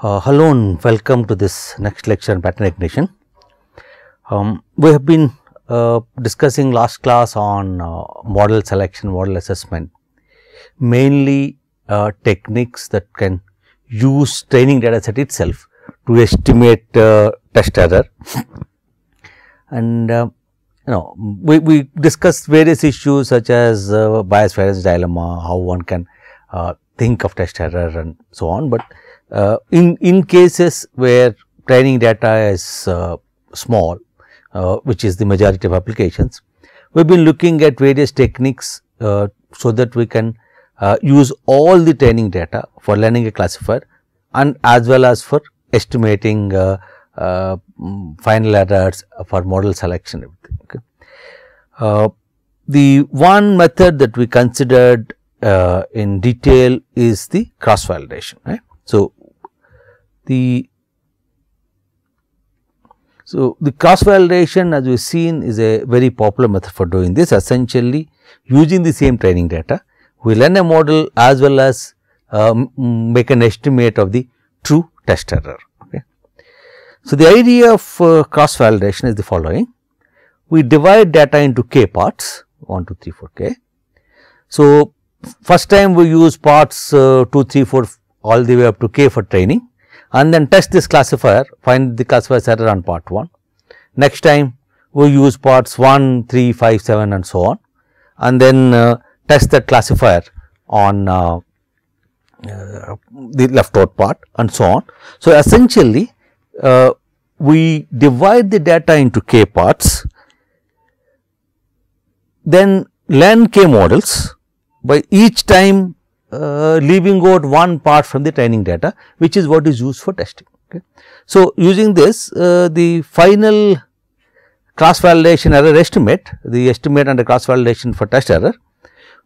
Uh, hello and welcome to this next lecture on pattern recognition. Um, we have been uh, discussing last class on uh, model selection, model assessment, mainly uh, techniques that can use training data set itself to estimate uh, test error. and uh, you know, we, we discussed various issues such as bias variance dilemma, how one can think of test error and so on, but uh, in, in cases where training data is uh, small, uh, which is the majority of applications, we have been looking at various techniques uh, so that we can uh, use all the training data for learning a classifier and as well as for estimating final errors for model selection everything. Okay. the one method that we considered in detail is the cross validation. Right? So, the so, the cross validation as we have seen is a very popular method for doing this essentially using the same training data. We learn a model as well as uh, make an estimate of the true test error. Okay. So, the idea of uh, cross validation is the following. We divide data into k parts 1, 2, 3, 4 k. So, first time we use parts uh, 2, 3, 4 all the way up to k for training and then test this classifier, find the classifier error on part 1. Next time we use parts 1, 3, 5, 7 and so on and then uh, test that classifier on uh, uh, the leftover part and so on. So, essentially uh, we divide the data into k parts, then learn k models by each time uh, leaving out one part from the training data which is what is used for testing. Okay. So, using this uh, the final cross validation error estimate, the estimate under cross validation for test error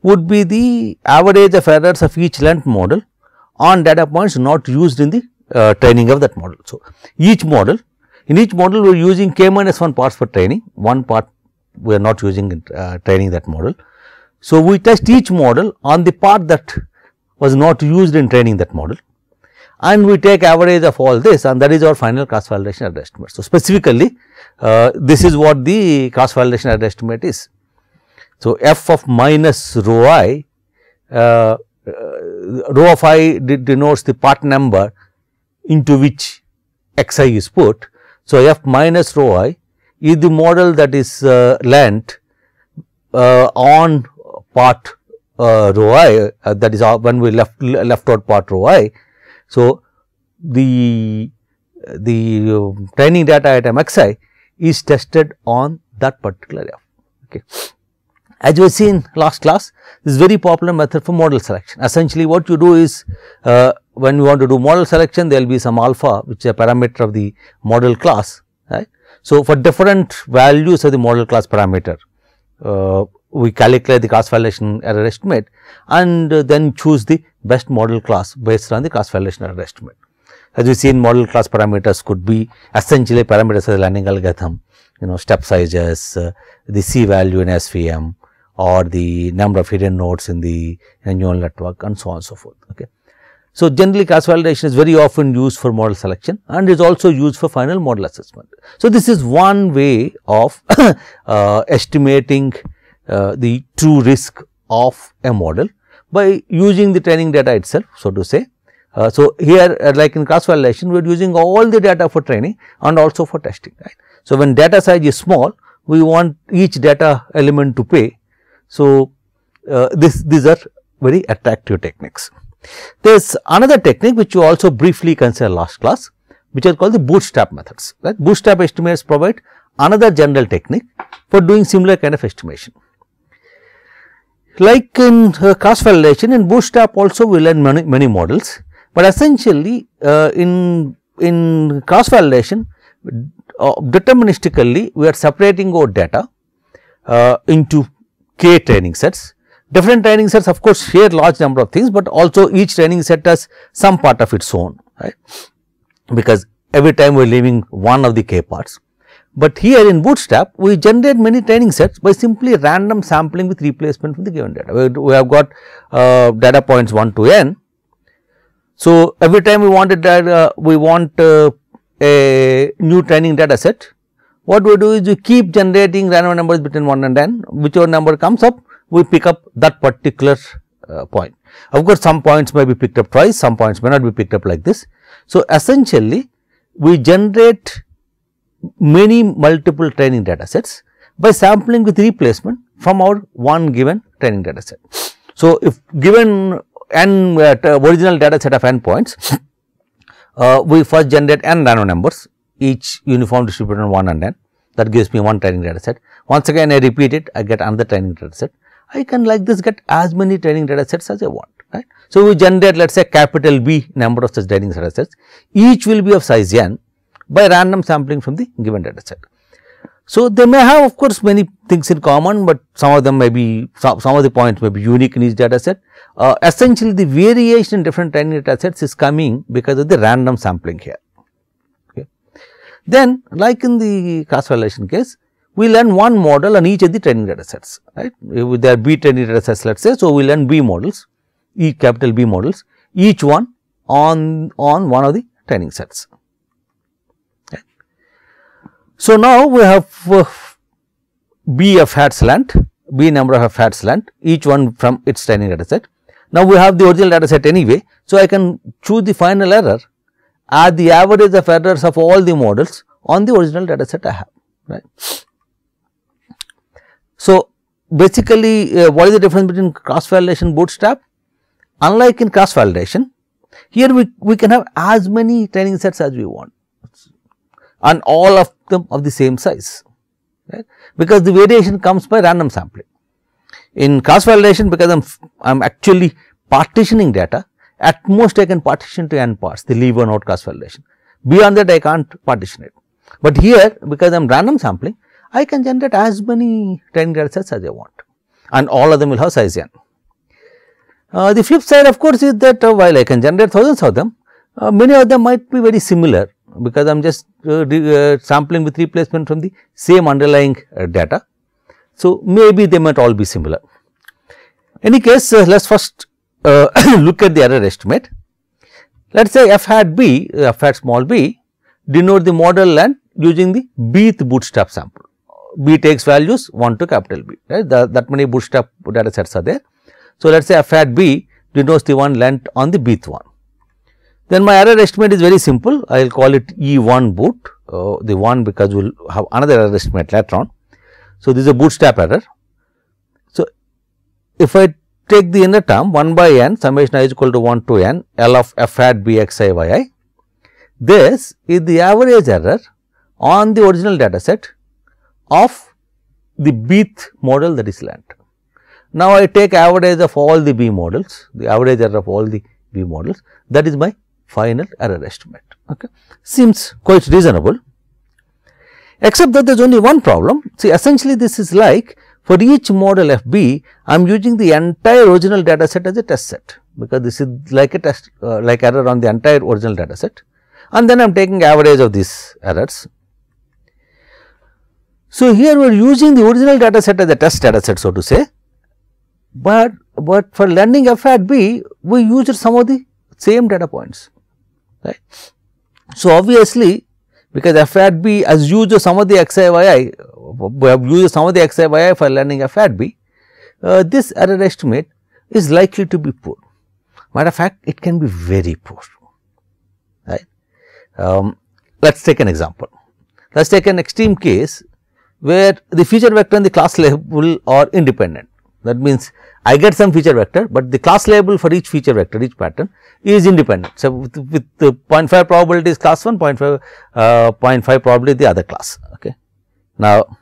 would be the average of errors of each length model on data points not used in the uh, training of that model. So, each model in each model we are using k minus 1 parts for training, one part we are not using in uh, training that model. So, we test each model on the part that was not used in training that model and we take average of all this and that is our final cross validation estimate. So, specifically uh, this is what the cross validation estimate is. So, f of minus rho i uh, uh rho of i denotes the part number into which x i is put. So, f minus rho i is the model that is uh, lent uh, on part uh, rho i uh, that is uh, when we left out part rho i. So, the the um, training data at MXI is tested on that particular F. Okay. As we have seen last class, this is very popular method for model selection. Essentially, what you do is uh, when you want to do model selection, there will be some alpha which is a parameter of the model class. Right? So, for different values of the model class parameter, uh, we calculate the class violation error estimate and then choose the best model class based on the class violation error estimate. As we seen model class parameters could be essentially parameters of the learning algorithm, you know step sizes, uh, the C value in SVM or the number of hidden nodes in the neural network and so on and so forth. Okay. So, generally class validation is very often used for model selection and is also used for final model assessment. So, this is one way of uh, estimating uh, the true risk of a model by using the training data itself so to say. Uh, so, here uh, like in cross validation we are using all the data for training and also for testing right. So, when data size is small we want each data element to pay. So, uh, this these are very attractive techniques. There is another technique which you also briefly considered last class which are called the bootstrap methods right. Bootstrap estimators provide another general technique for doing similar kind of estimation. Like in uh, cross validation in bootstrap also we learn many, many models, but essentially uh, in, in cross validation uh, deterministically we are separating our data uh, into k training sets. Different training sets of course share large number of things, but also each training set has some part of its own right because every time we are leaving one of the k parts. But here in bootstrap we generate many training sets by simply random sampling with replacement from the given data. We, we have got uh, data points 1 to n. So, every time we want a uh, we want uh, a new training data set, what we do is we keep generating random numbers between 1 and n, whichever number comes up, we pick up that particular uh, point. Of course, some points may be picked up twice, some points may not be picked up like this. So, essentially we generate many multiple training data sets by sampling with replacement from our one given training data set. So, if given n uh, original data set of n points, uh, we first generate n random numbers each uniform distributed on 1 and n that gives me one training data set. Once again I repeat it I get another training data set. I can like this get as many training data sets as I want right. So, we generate let us say capital B number of such training data sets each will be of size n by random sampling from the given data set. So, they may have of course many things in common, but some of them may be some, some of the points may be unique in each data set. Uh, essentially the variation in different training data sets is coming because of the random sampling here. Okay. Then like in the cross validation case, we learn one model on each of the training data sets, right. If there are B training data sets let us say, so we learn B models, E capital B models, each one on, on one of the training sets. So, now we have uh, B of slant, B number of slant, each one from its training data set. Now, we have the original data set anyway. So, I can choose the final error as the average of errors of all the models on the original data set I have right. So, basically uh, what is the difference between cross validation bootstrap? Unlike in cross validation, here we, we can have as many training sets as we want and all of them of the same size, right? because the variation comes by random sampling. In cross validation, because I am actually partitioning data, at most I can partition to n parts, the leave one out cross validation. Beyond that, I can't partition it. But here, because I am random sampling, I can generate as many training data sets as I want, and all of them will have size n. Uh, the flip side of course is that uh, while I can generate thousands of them, uh, many of them might be very similar because I am just uh, uh, sampling with replacement from the same underlying uh, data. So, maybe they might all be similar. Any case, let us first look at the error estimate. Let us say f hat b, f hat small b denote the model and using the bth bootstrap sample. B takes values 1 to capital B, right? The, that many bootstrap data sets are there. So, let us say f hat b denotes the one length on the bth one. Then my error estimate is very simple, I will call it E1 boot, uh, the 1 because we will have another error estimate later on. So, this is a bootstrap error. So, if I take the inner term 1 by n summation i is equal to 1 to n L of f hat b x i y i. This is the average error on the original data set of the bth model that is learnt. Now, I take average of all the b models, the average error of all the b models that is my final error estimate. Okay. Seems quite reasonable except that there is only one problem. See essentially this is like for each model FB I am using the entire original data set as a test set because this is like a test uh, like error on the entire original data set and then I am taking average of these errors. So, here we are using the original data set as a test data set so to say, but, but for learning F at B we used some of the same data points right. So, obviously, because f at b as used some of the x i y i, we have used some of the x i y i for learning f at b, uh, this error estimate is likely to be poor. Matter of fact, it can be very poor, right. Um, let us take an example. Let us take an extreme case where the feature vector and the class label are independent. That means, I get some feature vector, but the class label for each feature vector, each pattern is independent. So, with, with the 0.5 probability is class 1, 0.5, uh, 0.5 probability the other class. Okay. Now,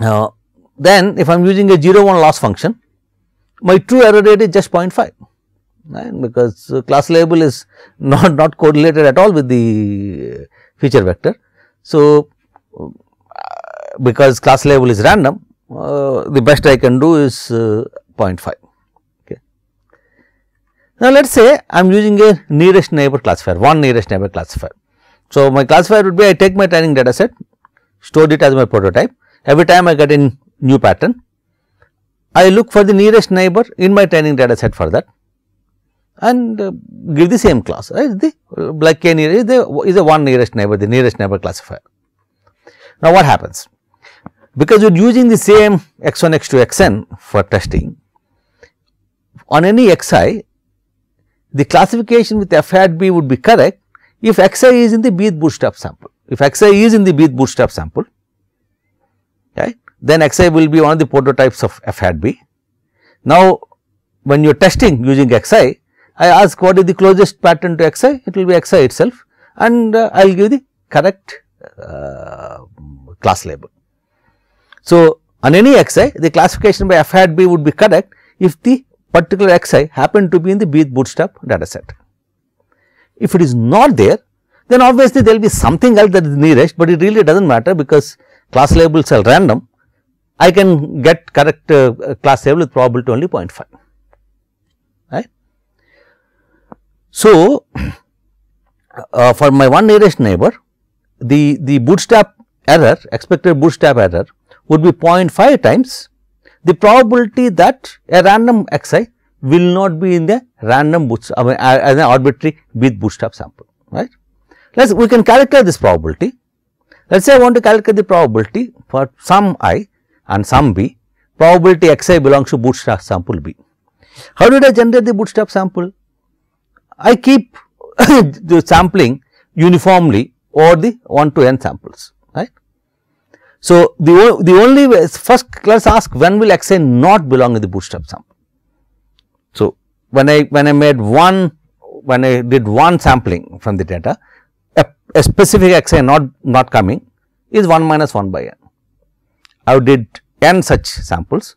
now, then if I am using a 0 1 loss function, my true error rate is just 0.5 right because class label is not, not correlated at all with the feature vector. So, uh, because class label is random uh, the best I can do is uh, 0.5. Okay. Now, let us say I am using a nearest neighbor classifier, one nearest neighbor classifier. So, my classifier would be I take my training data set, stored it as my prototype, every time I get a new pattern, I look for the nearest neighbor in my training data set for that and uh, give the same class right uh, the black k near is, the, is a one nearest neighbor the nearest neighbor classifier. Now what happens because you are using the same x1 x2 xn for testing on any xi the classification with f hat b would be correct if xi is in the Beeth bootstrap sample if xi is in the Beeth bootstrap sample okay then xi will be one of the prototypes of f hat b now when you are testing using xi I ask what is the closest pattern to xi it will be xi itself and uh, I will give the correct uh, class label so, on any xi the classification by f hat b would be correct if the particular xi happened to be in the Beeth bootstrap data set. If it is not there then obviously there will be something else that is nearest, but it really does not matter because class labels are random I can get correct uh, class label with probability only 0.5 right. So, uh, for my one nearest neighbor the, the bootstrap error expected bootstrap error would be 0.5 times the probability that a random xi will not be in the random bootstrap I mean, uh, as an arbitrary with bootstrap sample right. Let us we can calculate this probability let us say I want to calculate the probability for some i and some b probability xi belongs to bootstrap sample b. How did I generate the bootstrap sample? I keep the sampling uniformly over the 1 to n samples right. So, the, the only way first let us ask when will Xi not belong in the bootstrap sample. So, when I when I made one when I did one sampling from the data a, a specific Xi not not coming is 1 minus 1 by n. I did n such samples.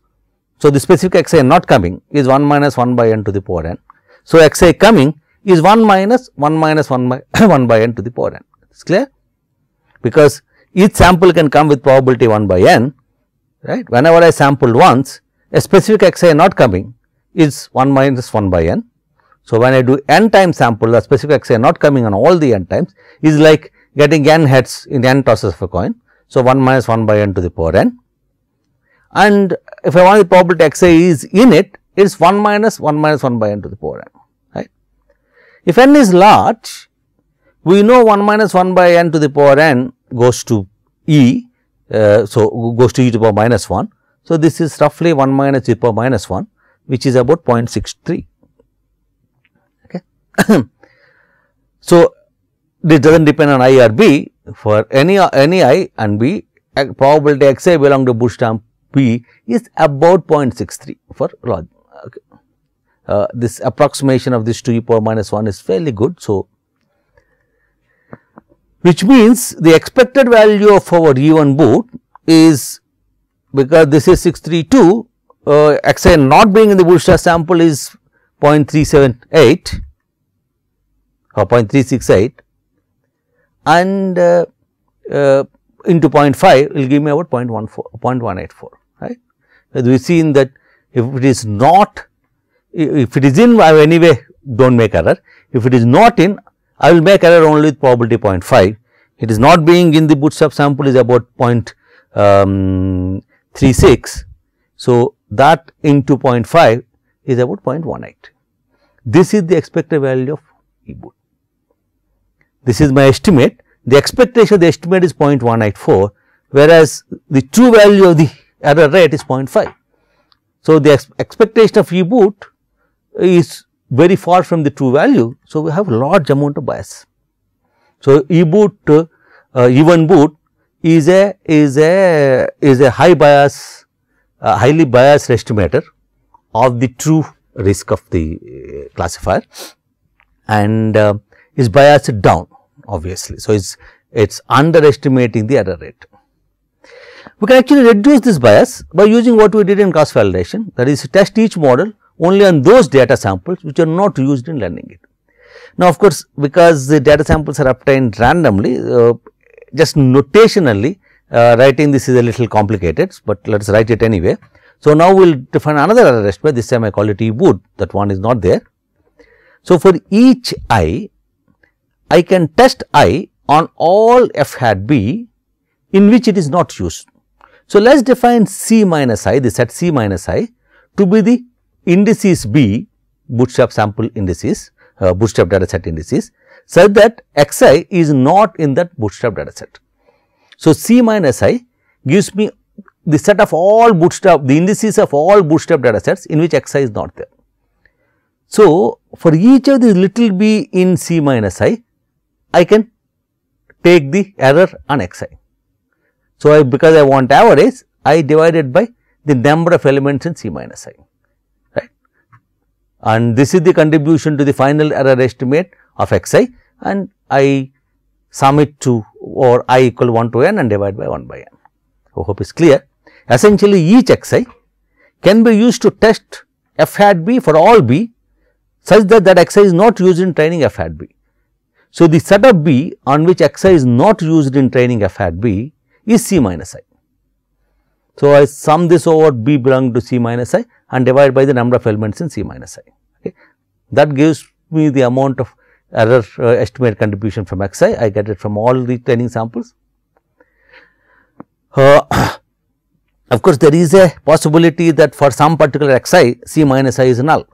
So, the specific Xi not coming is 1 minus 1 by n to the power n. So, Xi coming is 1 minus 1 minus 1 by 1 by n to the power n. It's clear? Because each sample can come with probability 1 by n right. Whenever I sampled once a specific xi not coming is 1 minus 1 by n. So, when I do n times sample the specific xi not coming on all the n times is like getting n heads in n tosses of a coin. So, 1 minus 1 by n to the power n and if I want the probability xi is in it it is 1 minus 1 minus 1 by n to the power n right. If n is large we know 1 minus 1 by n to the power n goes to e, uh, so goes to e to the power minus 1. So, this is roughly 1 minus e to the power minus 1 which is about 0.63. Okay. so, this does not depend on i or b for any any i and b probability x i belong to bootstrap p is about 0.63 for log. Okay. Uh, this approximation of this to e power minus 1 is fairly good. So, which means the expected value of our E1 boot is because this is 632 uh, not being in the bootstrap sample is 0.378 or 0.368 and uh, uh, into 0.5 will give me about 0.14 0.184 right. As we seen that if it is not if it is in anyway do not make error if it is not in I will make error only with probability 0.5. It is not being in the bootstrap sample is about um, 0.36. So, that into 0.5 is about 0.18. This is the expected value of e boot. This is my estimate. The expectation of the estimate is 0.184, whereas the true value of the error rate is 0.5. So, the ex expectation of e boot is very far from the true value. So, we have large amount of bias. So, E boot uh, E1 boot is a is a is a high bias uh, highly biased estimator of the true risk of the uh, classifier and uh, is biased down obviously. So, it is it is underestimating the error rate. We can actually reduce this bias by using what we did in cross validation that is test each model only on those data samples which are not used in learning it. Now, of course, because the data samples are obtained randomly, uh, just notationally uh, writing this is a little complicated, but let us write it anyway. So, now we will define another arrest this time I call it E would that one is not there. So, for each i, I can test i on all f hat b in which it is not used. So, let us define c minus i, the set c minus i to be the indices B, bootstrap sample indices, uh, bootstrap set indices such that xi is not in that bootstrap data set. So, C minus i gives me the set of all bootstrap, the indices of all bootstrap data sets in which xi is not there. So, for each of these little b in C minus i, I can take the error on xi. So, I because I want average, I divided by the number of elements in C minus i and this is the contribution to the final error estimate of x i and I sum it to or i equal 1 to n and divide by 1 by n. I hope it is clear. Essentially each x i can be used to test f hat b for all b such that that x i is not used in training f hat b. So, the set of b on which x i is not used in training f hat b is c minus i. So, I sum this over b belong to c minus i and divide by the number of elements in C minus i. Okay. That gives me the amount of error uh, contribution from xi, I get it from all the training samples. Uh, of course, there is a possibility that for some particular xi, C minus i is null.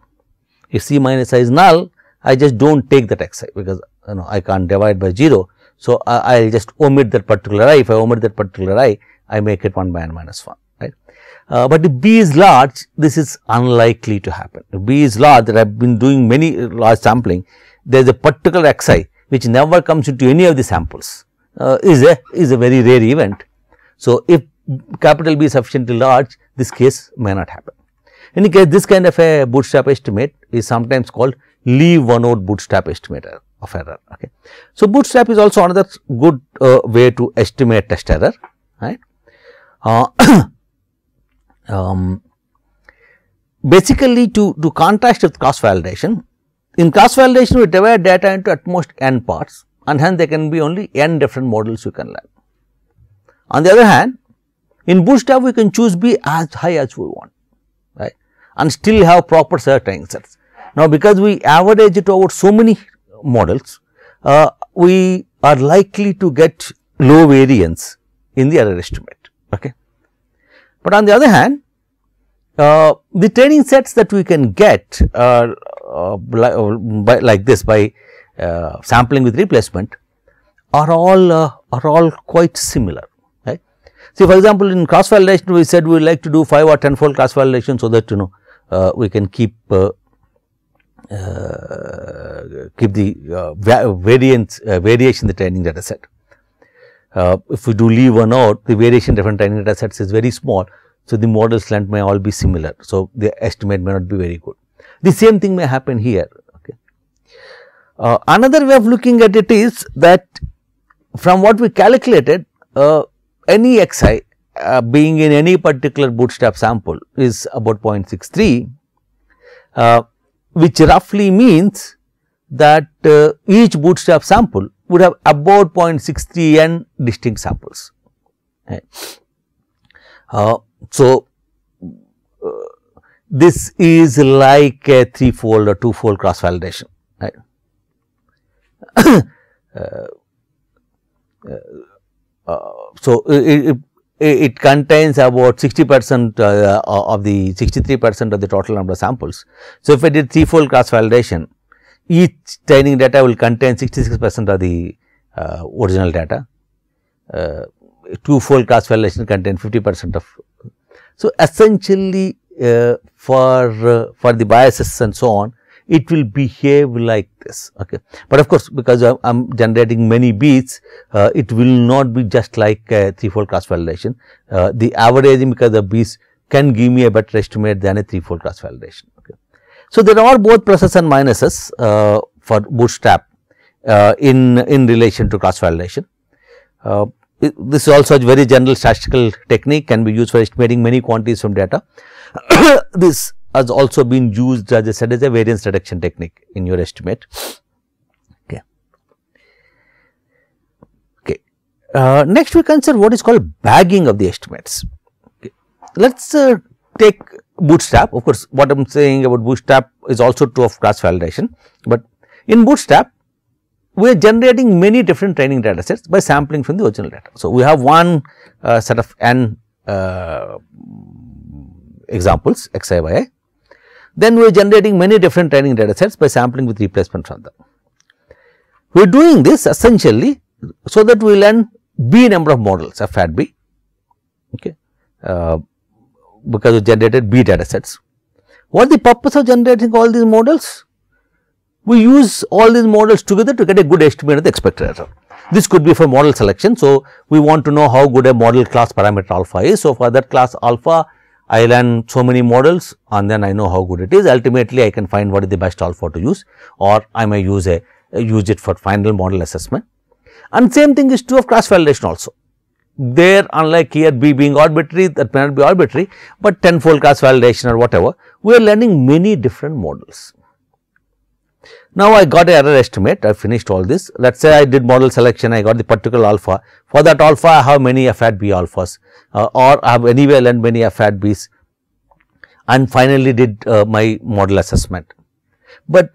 If C minus i is null, I just do not take that xi because you know I can't divide by 0. So, I will just omit that particular i. If I omit that particular i, I make it 1 by n minus 1. Uh, but if B is large, this is unlikely to happen. If B is large that I have been doing many uh, large sampling, there is a particular XI which never comes into any of the samples uh, is a is a very rare event. So, if capital B is sufficiently large, this case may not happen. In any case, this kind of a bootstrap estimate is sometimes called leave one out bootstrap estimator uh, of error. Okay. So, bootstrap is also another good uh, way to estimate test error, right. Uh, Um, basically to, to contrast with cross validation, in cross validation we divide data into at most n parts and hence there can be only n different models you can learn. On the other hand, in bootstrap we can choose b as high as we want right and still have proper certain answers. Now, because we average it over so many models, uh, we are likely to get low variance in the error estimate. Okay. But on the other hand, uh, the training sets that we can get uh, uh, like, uh, by, like this by uh, sampling with replacement are all uh, are all quite similar. Right? See, for example, in cross validation, we said we like to do five or tenfold cross validation so that you know we can keep keep the variance variation in the training data set uh, if we do leave one out, the variation different training data sets is very small. So, the model slant may all be similar. So, the estimate may not be very good. The same thing may happen here. Okay. Uh, another way of looking at it is that from what we calculated, uh, any xi uh, being in any particular bootstrap sample is about 0.63, uh, which roughly means that uh, each bootstrap sample would have about 0.63 n distinct samples. Uh, so, uh, this is like a three fold or two fold cross validation. Right. Uh, uh, uh, so, it, it, it contains about 60 percent uh, of the 63 percent of the total number of samples. So, if I did three fold cross validation, each training data will contain 66 percent of the uh, original data, uh, two fold cross validation contain 50 percent of. So, essentially uh, for uh, for the biases and so on it will behave like this okay but of course because i am generating many beats uh, it will not be just like three fold cross validation uh, the averaging because the beats can give me a better estimate than a three fold cross validation so, there are both pluses and minuses uh, for bootstrap uh, in, in relation to cross validation. Uh, this is also a very general statistical technique can be used for estimating many quantities from data. this has also been used as I said as a variance reduction technique in your estimate. Okay. okay. Uh, next we consider what is called bagging of the estimates. Okay. Let us uh, take bootstrap of course what I am saying about bootstrap is also true of cross validation but in bootstrap we are generating many different training data sets by sampling from the original data. So, we have one uh, set of n uh, examples x i y i then we are generating many different training data sets by sampling with replacement from them. We are doing this essentially so that we learn b number of models of fat b okay. Uh, because you generated B data sets. What is the purpose of generating all these models? We use all these models together to get a good estimate of the expected error. This could be for model selection. So, we want to know how good a model class parameter alpha is. So, for that class alpha, I learn so many models and then I know how good it is. Ultimately, I can find what is the best alpha to use or I may use a use it for final model assessment. And same thing is true of cross validation also there unlike here B being arbitrary that may not be arbitrary, but tenfold cross validation or whatever, we are learning many different models. Now, I got a error estimate, I finished all this. Let us say I did model selection, I got the particular alpha. For that alpha, I have many F at B alphas uh, or I have anyway learned many F at Bs and finally did uh, my model assessment. But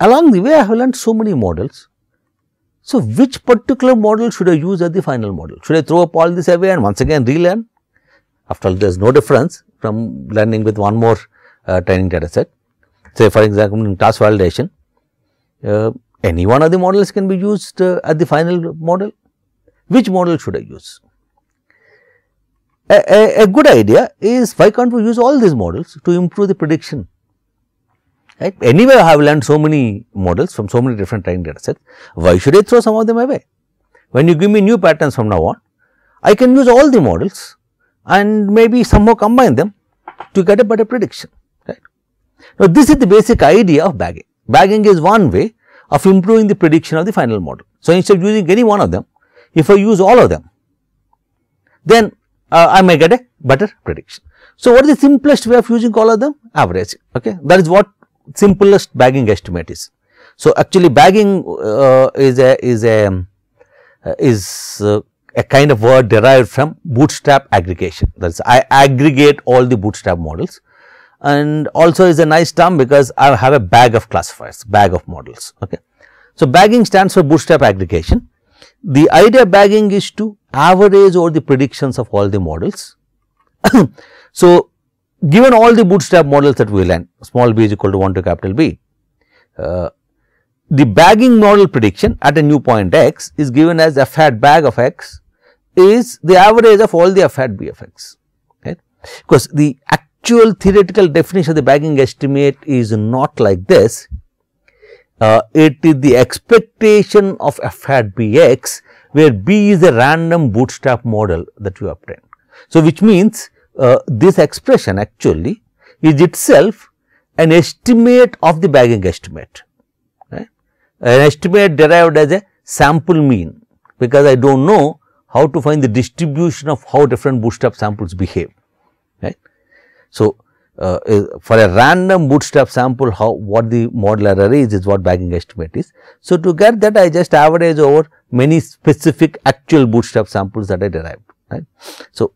along the way, I have learned so many models so, which particular model should I use as the final model? Should I throw up all this away and once again relearn? After all, there is no difference from learning with one more uh, training data set. Say for example, in task validation, uh, any one of the models can be used uh, as the final model. Which model should I use? A, a, a good idea is why can't we use all these models to improve the prediction Right? Anyway, I have learned so many models from so many different training data sets. Why should I throw some of them away? When you give me new patterns from now on, I can use all the models and maybe somehow combine them to get a better prediction. Right? Now, this is the basic idea of bagging. Bagging is one way of improving the prediction of the final model. So, instead of using any one of them, if I use all of them, then uh, I may get a better prediction. So, what is the simplest way of using all of them? Averaging. Okay? That is what simplest bagging estimate is. So, actually bagging uh, is a is a uh, is uh, a kind of word derived from bootstrap aggregation that is I aggregate all the bootstrap models and also is a nice term because I have a bag of classifiers bag of models. Okay. So, bagging stands for bootstrap aggregation. The idea bagging is to average or the predictions of all the models. so, given all the bootstrap models that we learn small b is equal to 1 to capital B, uh, the bagging model prediction at a new point x is given as f hat bag of x is the average of all the f hat b of x, right. Because the actual theoretical definition of the bagging estimate is not like this, uh, it is the expectation of f hat b x where b is a random bootstrap model that you obtain. So, which means uh, this expression actually is itself an estimate of the bagging estimate, right? an estimate derived as a sample mean because I do not know how to find the distribution of how different bootstrap samples behave. Right? So, uh, for a random bootstrap sample how what the model error is is what bagging estimate is. So, to get that I just average over many specific actual bootstrap samples that I derived. Right? So,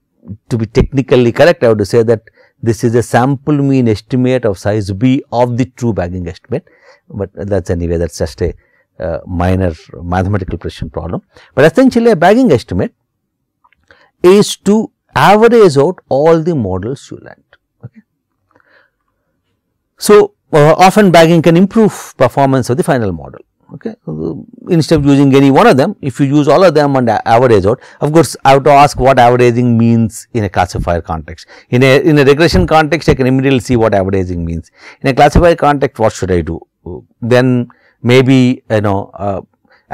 to be technically correct, I would say that this is a sample mean estimate of size B of the true bagging estimate, but that is anyway that is just a uh, minor mathematical precision problem. But essentially a bagging estimate is to average out all the models you land. Okay. So, uh, often bagging can improve performance of the final model okay instead of using any one of them if you use all of them and average out of course i have to ask what averaging means in a classifier context in a in a regression context i can immediately see what averaging means in a classifier context what should i do then maybe you know uh,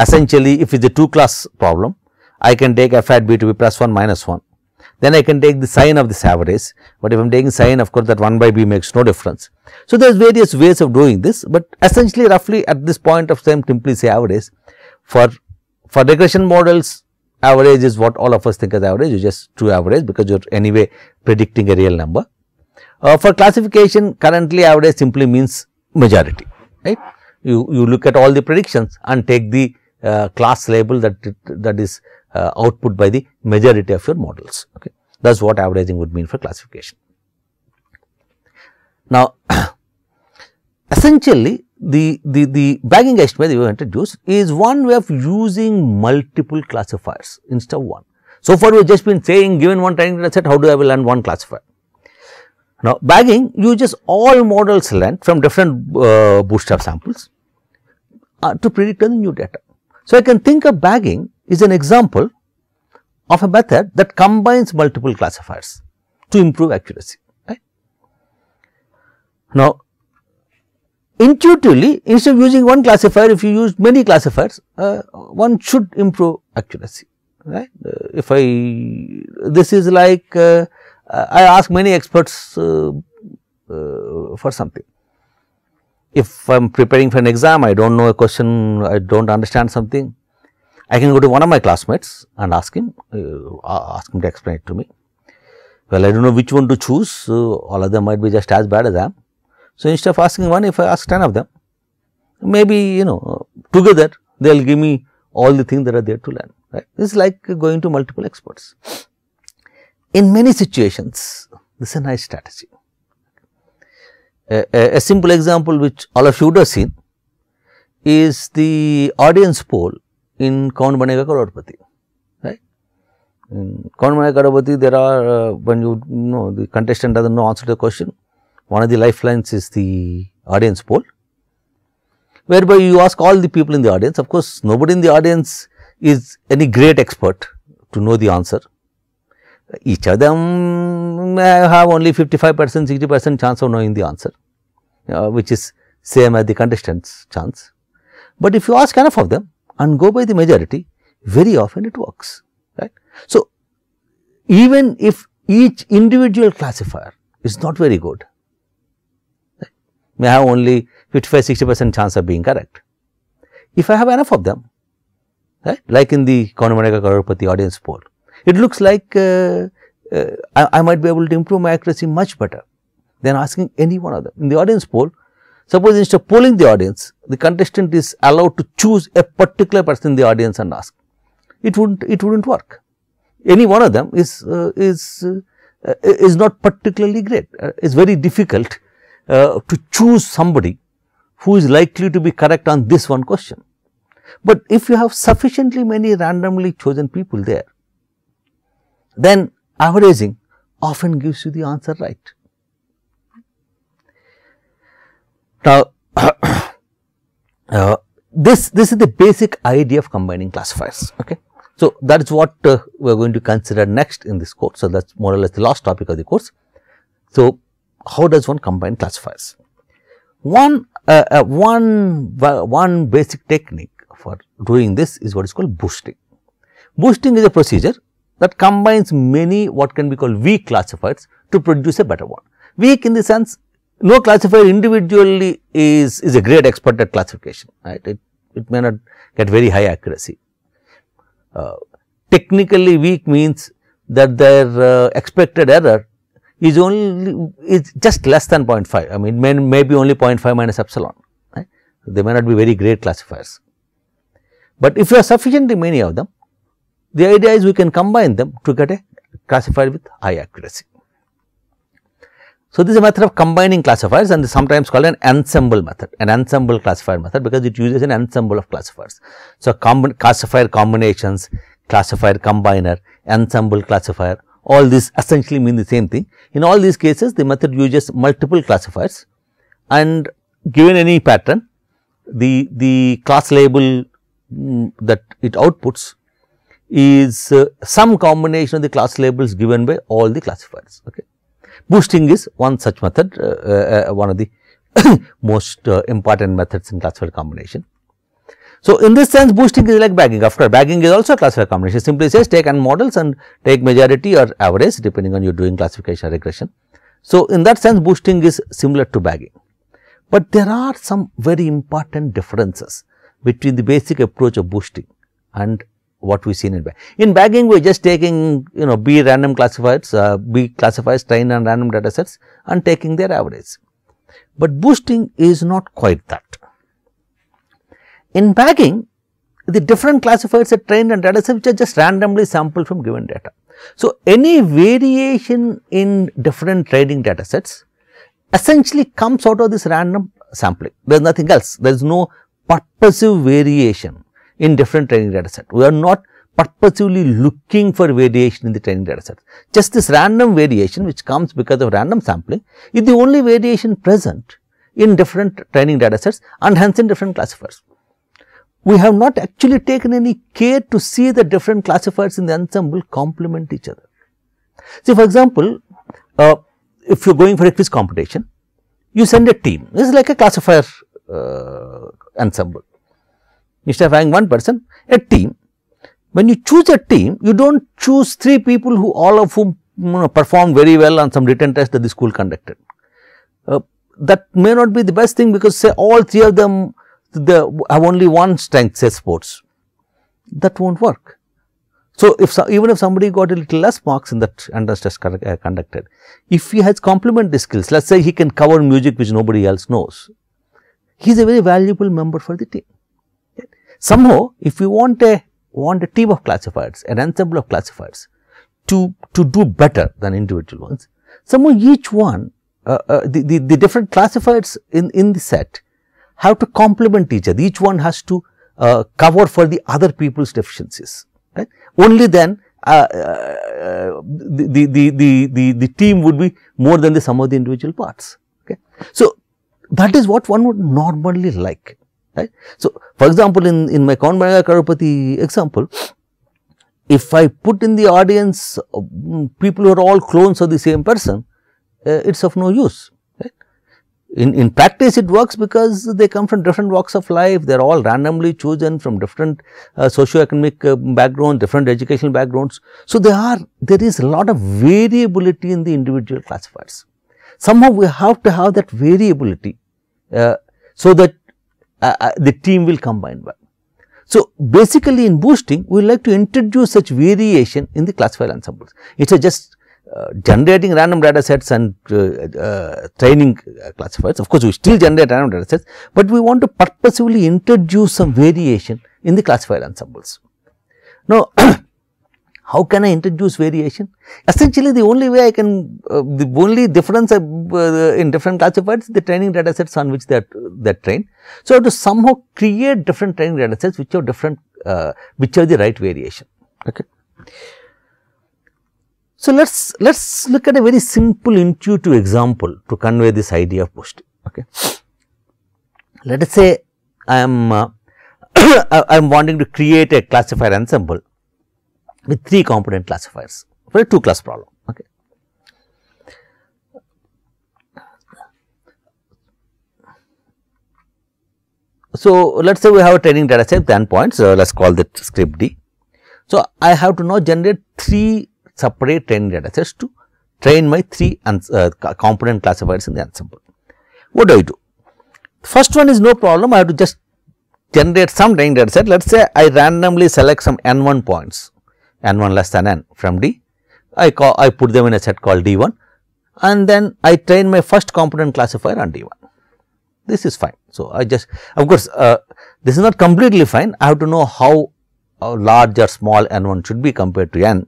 essentially if it's a two class problem i can take f at b to be plus 1 minus 1 then I can take the sign of this average, but if I am taking sign of course that 1 by b makes no difference. So, there is various ways of doing this, but essentially roughly at this point of time simply say average. For, for regression models average is what all of us think as average, you just true average because you are anyway predicting a real number. Uh, for classification currently average simply means majority, right. You, you look at all the predictions and take the uh, class label that, that is uh, output by the majority of your models. Okay. That is what averaging would mean for classification. Now, essentially the, the, the bagging estimate you have introduced is one way of using multiple classifiers instead of one. So far, we have just been saying given one training data set, how do I learn one classifier? Now, bagging uses all models learned from different uh, bootstrap samples uh, to predict the new data. So, I can think of bagging is an example of a method that combines multiple classifiers to improve accuracy. Right? Now, intuitively instead of using one classifier if you use many classifiers uh, one should improve accuracy right uh, if i this is like uh, i ask many experts uh, uh, for something if i'm preparing for an exam i don't know a question i don't understand something I can go to one of my classmates and ask him, uh, ask him to explain it to me. Well, I do not know which one to choose, so all of them might be just as bad as I am. So, instead of asking one, if I ask 10 of them, maybe you know together they will give me all the things that are there to learn, right. This is like going to multiple experts. In many situations, this is a nice strategy. A, a, a simple example which all of you would have seen is the audience poll in Count Banega Crorepati, right. In Count Banega Crorepati, there are, uh, when you know the contestant doesn't know answer to the question, one of the lifelines is the audience poll, whereby you ask all the people in the audience. Of course, nobody in the audience is any great expert to know the answer. Each of them may have only 55 percent, 60 percent chance of knowing the answer, uh, which is same as the contestants chance. But if you ask enough of them, and go by the majority, very often it works, right. So, even if each individual classifier is not very good, right, may have only 55 60 percent chance of being correct. If I have enough of them, right, like in the Konomanaka Karupati audience poll, it looks like uh, uh, I, I might be able to improve my accuracy much better than asking any one of them. In the audience poll, suppose instead of polling the audience, the contestant is allowed to choose a particular person in the audience and ask, it wouldn't it wouldn't work. Any one of them is uh, is uh, is not particularly great. Uh, it's very difficult uh, to choose somebody who is likely to be correct on this one question. But if you have sufficiently many randomly chosen people there, then averaging often gives you the answer right. Now, Uh, this, this is the basic idea of combining classifiers. Okay. So, that is what uh, we are going to consider next in this course. So, that is more or less the last topic of the course. So, how does one combine classifiers? One, uh, uh, one, one basic technique for doing this is what is called boosting. Boosting is a procedure that combines many what can be called weak classifiers to produce a better one. Weak in the sense no classifier individually is, is a great expert at classification, right. It, it may not get very high accuracy. Uh, technically weak means that their uh, expected error is only is just less than 0.5, I mean may, may be only 0.5 minus epsilon, right. They may not be very great classifiers. But if you have sufficiently many of them, the idea is we can combine them to get a classifier with high accuracy. So, this is a method of combining classifiers and sometimes called an ensemble method, an ensemble classifier method because it uses an ensemble of classifiers. So, classifier combinations, classifier combiner, ensemble classifier, all these essentially mean the same thing. In all these cases, the method uses multiple classifiers and given any pattern, the, the class label mm, that it outputs is uh, some combination of the class labels given by all the classifiers. Okay. Boosting is one such method, uh, uh, uh, one of the most important methods in classifier combination. So, in this sense boosting is like bagging of course, bagging is also a classifier combination simply says take n models and take majority or average depending on you doing classification regression. So, in that sense boosting is similar to bagging, but there are some very important differences between the basic approach of boosting and what we seen in bagging. In bagging, we are just taking you know B random classifiers, uh, B classifiers trained on random data sets and taking their average. But boosting is not quite that. In bagging, the different classifiers are trained on data sets which are just randomly sampled from given data. So, any variation in different training data sets essentially comes out of this random sampling. There is nothing else. There is no purposive variation in different training data set. We are not purposively looking for variation in the training data set. Just this random variation which comes because of random sampling is the only variation present in different training data sets and hence in different classifiers. We have not actually taken any care to see the different classifiers in the ensemble complement each other. See for example, uh, if you are going for a quiz competition, you send a team, this is like a classifier uh, ensemble instead of having one person a team. When you choose a team you do not choose three people who all of whom you know, performed very well on some written test that the school conducted. Uh, that may not be the best thing because say all three of them they have only one strength say sports that won't work. So, if so, even if somebody got a little less marks in that entrance test uh, conducted, if he has complementary skills, let us say he can cover music which nobody else knows, he is a very valuable member for the team. Somehow, if we want a want a team of classifiers, an ensemble of classifiers to, to do better than individual ones, somehow each one, uh, uh, the, the, the, different classifiers in, in the set have to complement each other. Each one has to uh, cover for the other people's deficiencies, right? Only then the, the, the, the, the team would be more than the sum of the individual parts. Okay? So, that is what one would normally like right. So, for example, in, in my Kaunmanga Karupati example, if I put in the audience mm, people who are all clones of the same person, uh, eh, it is of no use. In, in practice, it works because they come from different walks of life, they are all randomly chosen from different uh, socio-economic uh, backgrounds, different educational backgrounds. So, there are there is a lot of variability in the individual classifiers. Somehow, we have to have that variability uh, so that uh, uh, the team will combine well. So, basically in boosting we like to introduce such variation in the classifier ensembles. It is just uh, generating random data sets and uh, uh training classifiers. Of course, we still generate random data sets, but we want to purposefully introduce some variation in the classifier ensembles. Now, How can I introduce variation? Essentially, the only way I can, uh, the only difference uh, uh in different classifiers is the training data sets on which they are, they are trained. So, I have to somehow create different training data sets which are different, uh, which are the right variation. Okay. So, let us let us look at a very simple intuitive example to convey this idea of post. Okay. Let us say I am uh, I am wanting to create a classifier ensemble with three component classifiers for a two class problem. Okay. So, let us say we have a training data set n points, uh, let us call that script D. So, I have to now generate three separate training data sets to train my three uh, component classifiers in the ensemble. What do I do? First one is no problem, I have to just generate some training data set. Let us say I randomly select some n1 points n 1 less than n from D. I call I put them in a set called D1 and then I train my first component classifier on D1. This is fine. So, I just of course, uh, this is not completely fine. I have to know how uh, large or small n1 should be compared to n.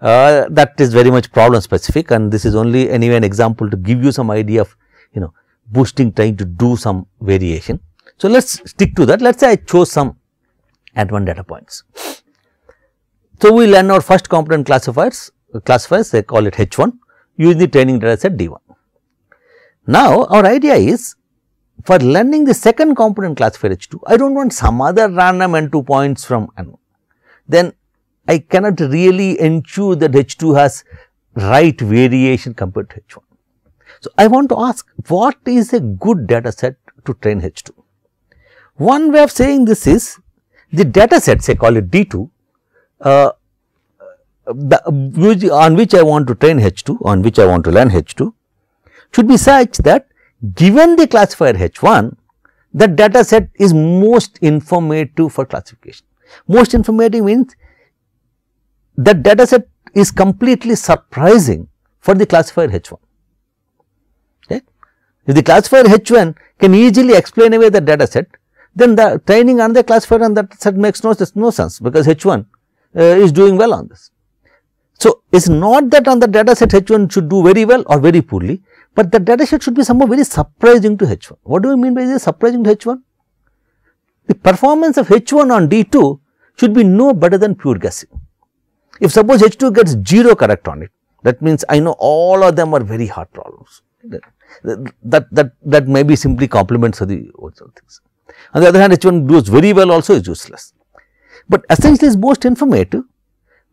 Uh, that is very much problem specific and this is only anyway an example to give you some idea of you know boosting trying to do some variation. So, let us stick to that. Let us say I chose some n1 data points. So, we learn our first component classifiers, classifiers they call it H1 using the training data set D1. Now, our idea is for learning the second component classifier H2, I do not want some other random N2 points from N1. Then I cannot really ensure that H2 has right variation compared to H1. So, I want to ask what is a good data set to train H2. One way of saying this is the data set say call it D2 uh, on which I want to train H2, on which I want to learn H2 should be such that given the classifier H1, the data set is most informative for classification. Most informative means that data set is completely surprising for the classifier H1. Okay. If the classifier H1 can easily explain away the data set, then the training on the classifier on that set makes no, no sense because H1 uh, is doing well on this. So, it is not that on the data set H1 should do very well or very poorly, but the data set should be somehow very surprising to H1. What do I mean by this surprising to H1? The performance of H1 on D2 should be no better than pure guessing. If suppose H2 gets 0 correct on it, that means I know all of them are very hard problems. That, that, that, that may be simply complements of the original things. On the other hand, H1 does very well also is useless but essentially is most informative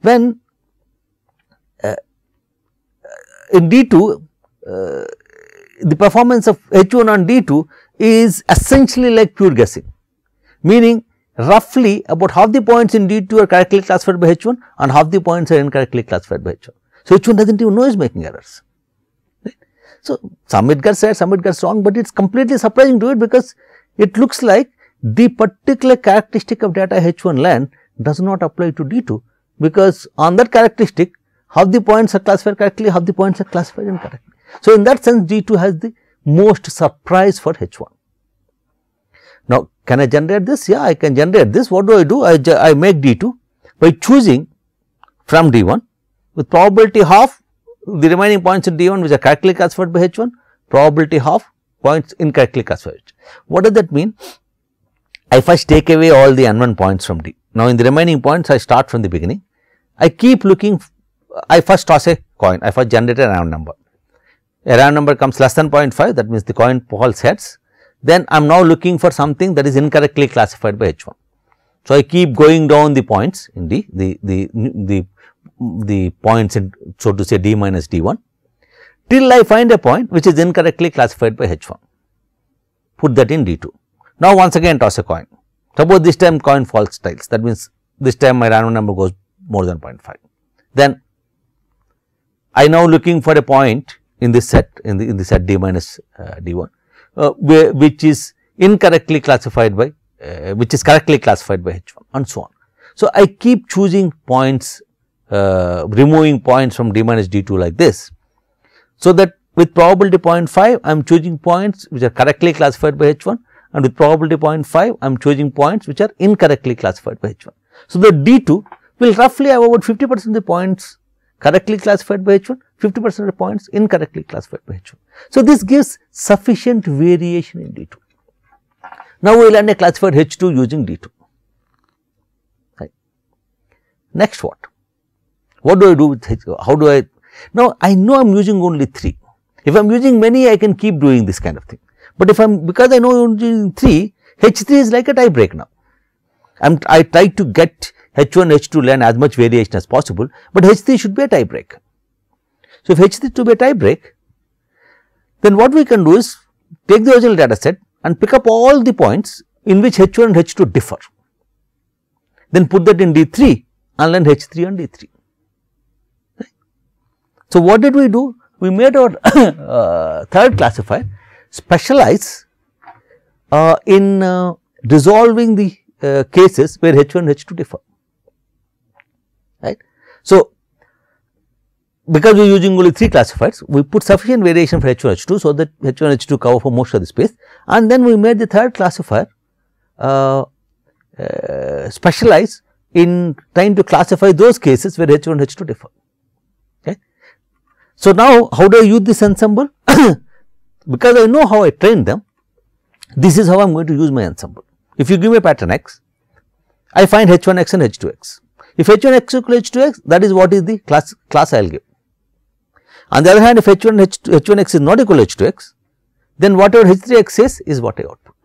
when uh, in D2 uh, the performance of H1 on D2 is essentially like pure guessing meaning roughly about half the points in D2 are correctly classified by H1 and half the points are incorrectly classified by H1. So, H1 does not even know is making errors. So, some it gets right, some it gets wrong, but it is completely surprising to it because it looks like the particular characteristic of data H1 land does not apply to D2 because on that characteristic how the points are classified correctly, how the points are classified incorrectly. So, in that sense D2 has the most surprise for H1. Now, can I generate this? Yeah, I can generate this. What do I do? I, I make D2 by choosing from D1 with probability half the remaining points in D1 which are correctly classified by H1, probability half points incorrectly classified. What does that mean? I first take away all the unknown points from D. Now, in the remaining points I start from the beginning. I keep looking, I first toss a coin, I first generate a round number. A round number comes less than 0.5 that means the coin falls heads. Then I am now looking for something that is incorrectly classified by H1. So, I keep going down the points in D, the, the, the, the points in so to say D minus D1 till I find a point which is incorrectly classified by H1, put that in D2. Now, once again toss a coin. Suppose this time coin falls tiles that means this time my random number goes more than 0.5. Then I now looking for a point in this set in the in the set d minus uh, d1 uh, which is incorrectly classified by uh, which is correctly classified by h1 and so on. So, I keep choosing points uh, removing points from d minus d2 like this. So, that with probability 0.5 I am choosing points which are correctly classified by h1 and with probability 0.5 I am choosing points which are incorrectly classified by H1. So, the D2 will roughly have about 50 percent of the points correctly classified by H1, 50 percent of the points incorrectly classified by H1. So, this gives sufficient variation in D2. Now, we will land a classified H2 using D2. Right. Next what? What do I do with H2? How do I? Now, I know I am using only 3. If I am using many, I can keep doing this kind of thing. But if I am because I know in 3, H3 is like a tie break now. I am I try to get H1, H2 learn as much variation as possible, but H3 should be a tie break. So, if H3 to be a tie break, then what we can do is take the original data set and pick up all the points in which H1 and H2 differ. Then put that in D3 and learn H3 and D3. So, what did we do? We made our uh, third classifier specialize uh, in uh, resolving the uh, cases where H1 H2 differ, right. So, because we are using only 3 classifiers, we put sufficient variation for H1 H2. So, that H1 H2 cover for most of the space and then we made the third classifier uh, uh, specialize in trying to classify those cases where H1 H2 differ. Okay. So, now how do I use this ensemble? because I know how I train them, this is how I am going to use my ensemble. If you give me pattern x, I find h1x and h2x. If h1x equal h2x, that is what is the class, class I will give. On the other hand, if h1 h1x is not equal to h2x, then whatever h3x is, is what I output.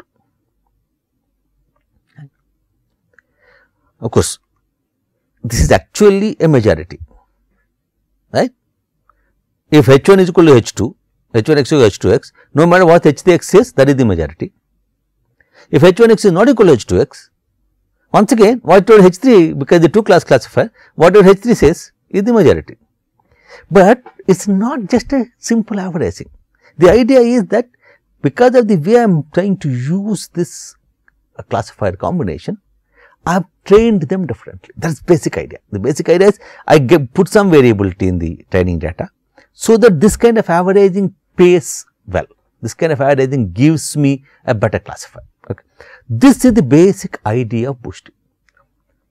Of course, this is actually a majority, right. If h1 is equal to h2, H1x to H2x no matter what H3x is that is the majority. If H1x is not equal to H2x once again whatever H3 because the two class classifier whatever H3 says is the majority. But it is not just a simple averaging the idea is that because of the way I am trying to use this uh, classifier combination I have trained them differently. That is basic idea. The basic idea is I put some variability in the training data so that this kind of averaging pays well. This kind of averaging gives me a better classifier. Okay. This is the basic idea of boosting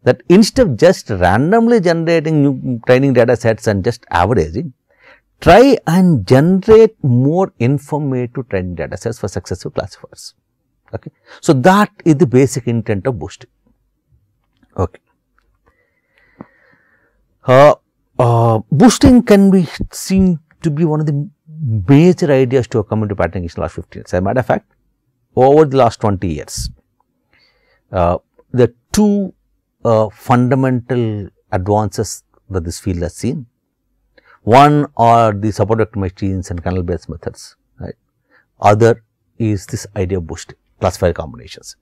that instead of just randomly generating new training data sets and just averaging, try and generate more informative training data sets for successive classifiers. Okay. So, that is the basic intent of boosting. Okay. Uh, uh, boosting can be seen to be one of the major ideas to have come into patent in the last 15 years. As a matter of fact, over the last 20 years, uh, the two uh, fundamental advances that this field has seen. One are the support vector machines and kernel based methods, right. Other is this idea of boosting, classifier combinations,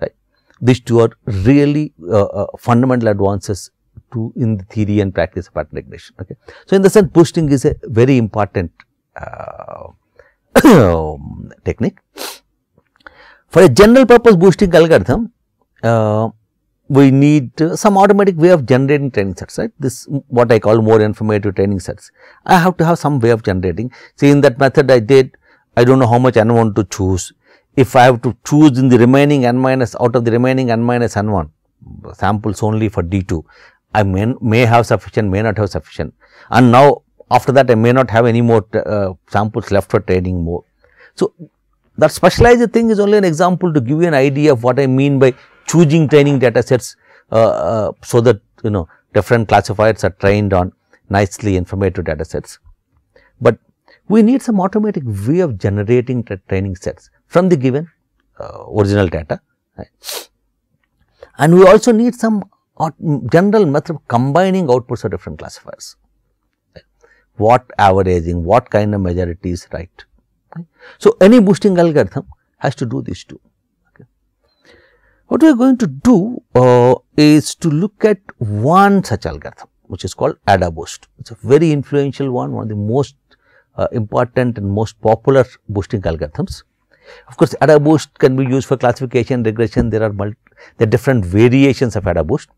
right. These two are really uh, uh, fundamental advances to in the theory and practice of pattern recognition. Okay. So, in the sense boosting is a very important uh, technique. For a general purpose boosting algorithm, uh, we need uh, some automatic way of generating training sets, right. This what I call more informative training sets. I have to have some way of generating. See in that method I did, I do not know how much n 1 to choose. If I have to choose in the remaining n minus out of the remaining n minus n 1 samples only for D2, I may, may have sufficient, may not have sufficient. And now after that I may not have any more uh, samples left for training more. So, that specialized thing is only an example to give you an idea of what I mean by choosing training data sets uh, uh, so that you know different classifiers are trained on nicely informative data sets. But we need some automatic way of generating tra training sets from the given uh, original data. Right? And we also need some or general method of combining outputs of different classifiers. What averaging, what kind of majority is right. So, any boosting algorithm has to do these two. What we are going to do uh, is to look at one such algorithm which is called AdaBoost. It is a very influential one, one of the most uh, important and most popular boosting algorithms. Of course, AdaBoost can be used for classification, regression, there are, there are different variations of AdaBoost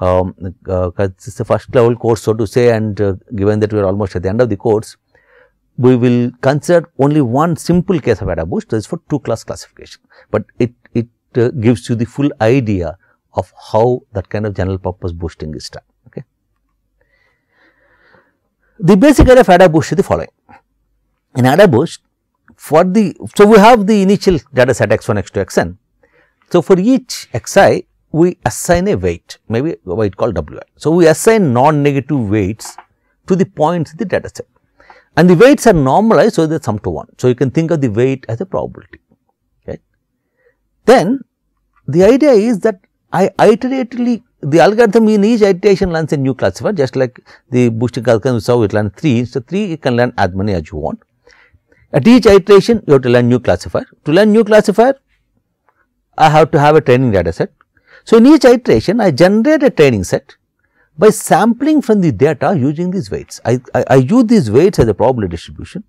um, because uh, it's a first level course so to say and uh, given that we are almost at the end of the course, we will consider only one simple case of Adabush that is for two class classification, but it, it uh, gives you the full idea of how that kind of general purpose boosting is done. Okay. The basic idea of Adabush is the following. In Adabush, for the, so we have the initial data set x1, x2, xn. So, for each xi, we assign a weight, maybe a weight called Wi. So, we assign non-negative weights to the points in the data set and the weights are normalized so they sum to 1. So, you can think of the weight as a probability. Okay. Then the idea is that I iteratively the algorithm in each iteration learns a new classifier just like the boosting algorithm saw it learn 3 instead of 3 you can learn as many as you want. At each iteration you have to learn new classifier. To learn new classifier I have to have a training data set so, in each iteration I generate a training set by sampling from the data using these weights. I, I, I use these weights as a probability distribution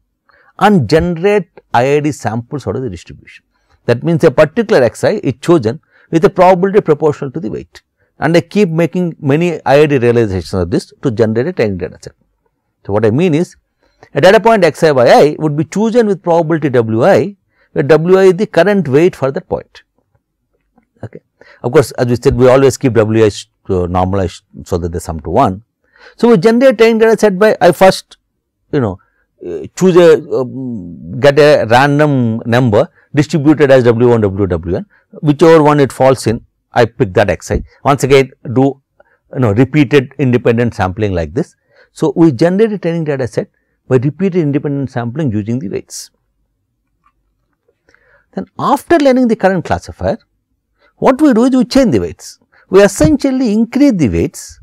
and generate IID samples out of the distribution. That means, a particular xi is chosen with a probability proportional to the weight and I keep making many IID realizations of this to generate a training data set. So, what I mean is a data point xi by i would be chosen with probability wi where wi is the current weight for that point. Of course, as we said, we always keep WH uh, normalized so that they sum to 1. So, we generate training data set by I first you know uh, choose a um, get a random number distributed as W1, w2, wn. whichever one it falls in I pick that XI. Once again do you know repeated independent sampling like this. So, we generate a training data set by repeated independent sampling using the weights. Then after learning the current classifier, what we do is we change the weights. We essentially increase the weights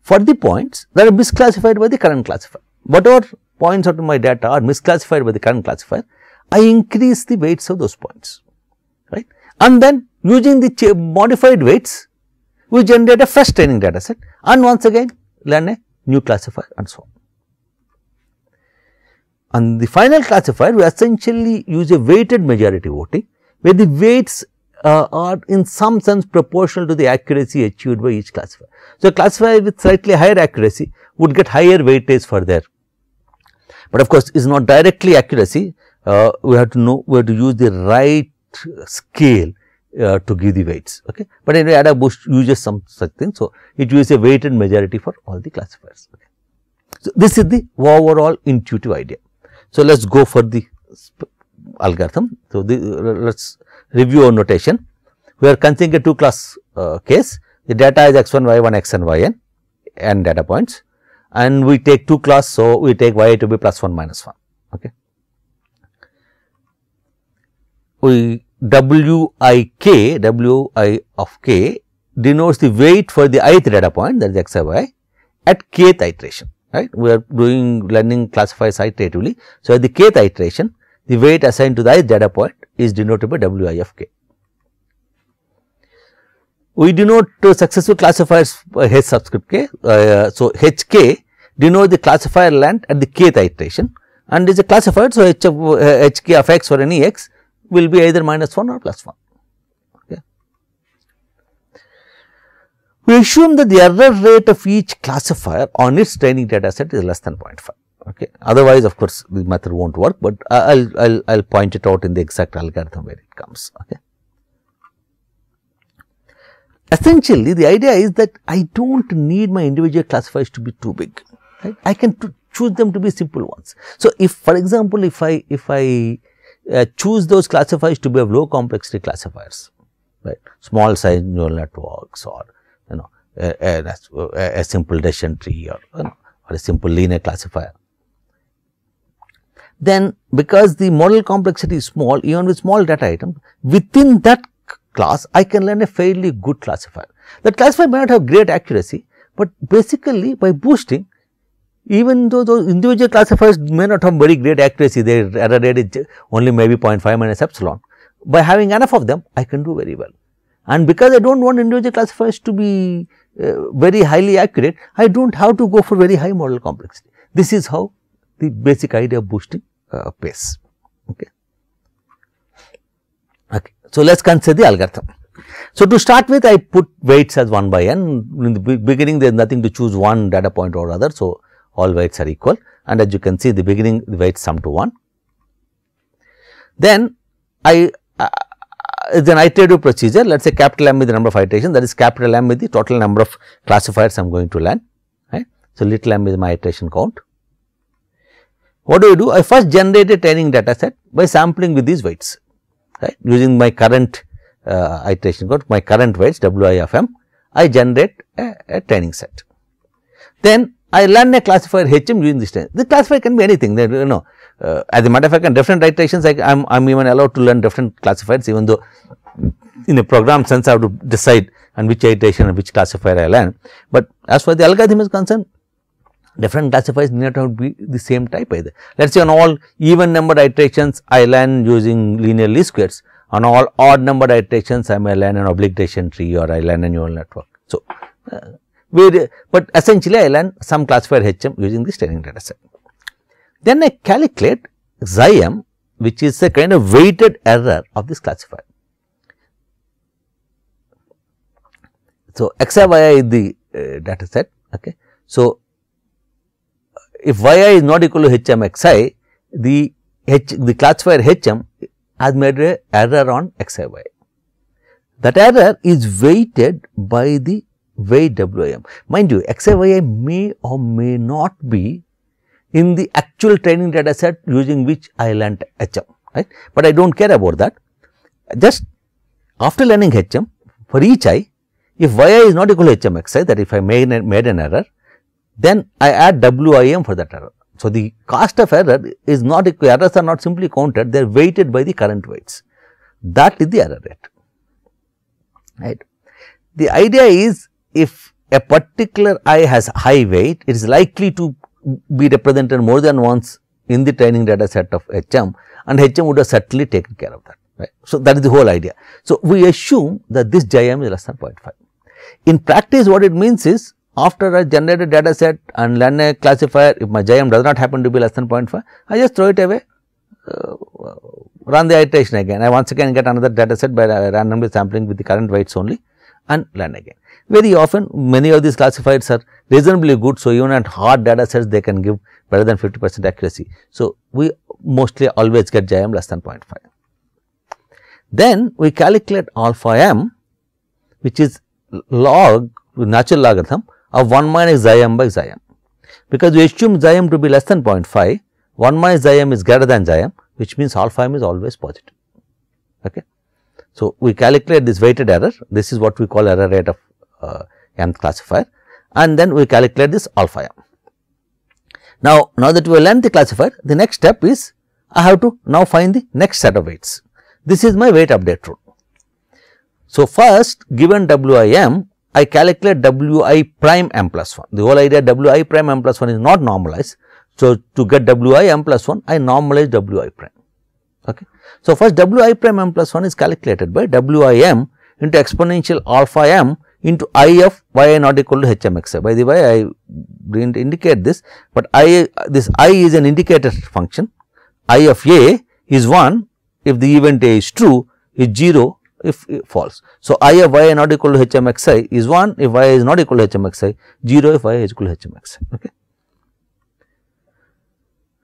for the points that are misclassified by the current classifier. Whatever points out of my data are misclassified by the current classifier, I increase the weights of those points, right. And then using the modified weights, we generate a fresh training data set and once again learn a new classifier and so on. And the final classifier, we essentially use a weighted majority voting where the weights uh, are in some sense proportional to the accuracy achieved by each classifier. So, a classifier with slightly higher accuracy would get higher weightage for there. But of course, is not directly accuracy, uh, we have to know, where to use the right scale uh, to give the weights. Okay? But anyway, Ada Bush uses some such thing. So, it uses a weighted majority for all the classifiers. Okay? So, this is the overall intuitive idea. So, let us go for the algorithm. So, the, uh, let us review or notation. We are considering a two class uh, case, the data is x1, y1, xn, yn and data points and we take two class. So, we take y to be plus 1 minus 1. Okay. We w i k, w i of k denotes the weight for the ith data point that is x i y at kth iteration right. We are doing learning classifies iteratively. So, at the kth iteration the weight assigned to the ith data point is denoted by W i of k. We denote uh, successful classifiers by uh, H subscript k. Uh, uh so, HK denotes the classifier land at the kth iteration and is a classifier. So, H of, uh, HK of x for any x will be either minus 1 or plus 1. We assume that the error rate of each classifier on its training data set is less than 0.5 okay otherwise of course the method won't work but i'll i'll i'll point it out in the exact algorithm where it comes okay essentially the idea is that i don't need my individual classifiers to be too big right i can choose them to be simple ones so if for example if i if i uh, choose those classifiers to be of low complexity classifiers right small size neural networks or you know a, a, a simple decision tree or you know, or a simple linear classifier then because the model complexity is small, even with small data items, within that class, I can learn a fairly good classifier. That classifier may not have great accuracy, but basically by boosting, even though those individual classifiers may not have very great accuracy, their error rate is only maybe 0.5 minus epsilon. By having enough of them, I can do very well. And because I do not want individual classifiers to be uh, very highly accurate, I do not have to go for very high model complexity. This is how the basic idea of boosting uh, pace. Okay. Okay. So, let us consider the algorithm. So, to start with I put weights as 1 by n in the beginning there is nothing to choose one data point or other. So, all weights are equal and as you can see the beginning the weights sum to 1. Then I uh, is an iterative procedure let us say capital M is the number of iterations that is capital M is the total number of classifiers I am going to learn right. So, little m is my iteration count what do I do? I first generate a training data set by sampling with these weights, right, using my current uh, iteration code, my current weights Wi of m, I generate a, a training set. Then I learn a classifier HM using this training. The classifier can be anything, you know, uh, as a matter of fact, in different iterations, I am I'm even allowed to learn different classifiers, even though in a program sense I have to decide on which iteration and which classifier I learn. But as far as the algorithm is concerned, different classifiers need not be the same type either. Let us say on all even numbered iterations I learn using linear least squares, on all odd numbered iterations I may learn an decision tree or I learn a neural network. So, uh, but essentially I learn some classifier HM using this training data set. Then I calculate xm which is a kind of weighted error of this classifier. So, xi is the uh, data set. Okay. So, if yi is not equal to hm xi, the H, the classifier hm has made a error on xi That error is weighted by the weight wm. Mind you, xi may or may not be in the actual training data set using which I learnt hm, right. But I do not care about that. Just after learning hm, for each i, if yi is not equal to hm xi, that if I made, made an error, then I add WIM for that error. So, the cost of error is not errors are not simply counted they are weighted by the current weights that is the error rate right. The idea is if a particular I has high weight it is likely to be represented more than once in the training data set of HM and HM would have certainly taken care of that. Right. So, that is the whole idea. So, we assume that this JM is less than 0.5. In practice what it means is after I generate a data set and learn a classifier if my JM does not happen to be less than 0.5, I just throw it away, uh, run the iteration again. I once again get another data set by randomly sampling with the current weights only and learn again. Very often many of these classifiers are reasonably good. So, even at hard data sets they can give better than 50 percent accuracy. So, we mostly always get JM less than 0.5. Then we calculate alpha m which is log natural logarithm of 1 minus xi by xi Because we assume xi to be less than 0.5, 1 minus xi is greater than xi which means alpha m is always positive. Okay. So, we calculate this weighted error, this is what we call error rate of uh, classifier and then we calculate this alpha m. Now, now that we have learned the classifier, the next step is I have to now find the next set of weights. This is my weight update rule. So, first given WIM, I calculate Wi prime m plus 1. The whole idea Wi prime m plus 1 is not normalized. So, to get Wi m plus 1, I normalize Wi prime. Okay. So, first Wi prime m plus 1 is calculated by Wim into exponential alpha m into i of y not equal to h m x i. By the way, I did not indicate this, but i this i is an indicator function, i of a is 1 if the event a is true is 0 if false. So, i of y not equal to h m x i is 1 if y is not equal to h m x i, 0 if y is equal to h m x i. Okay.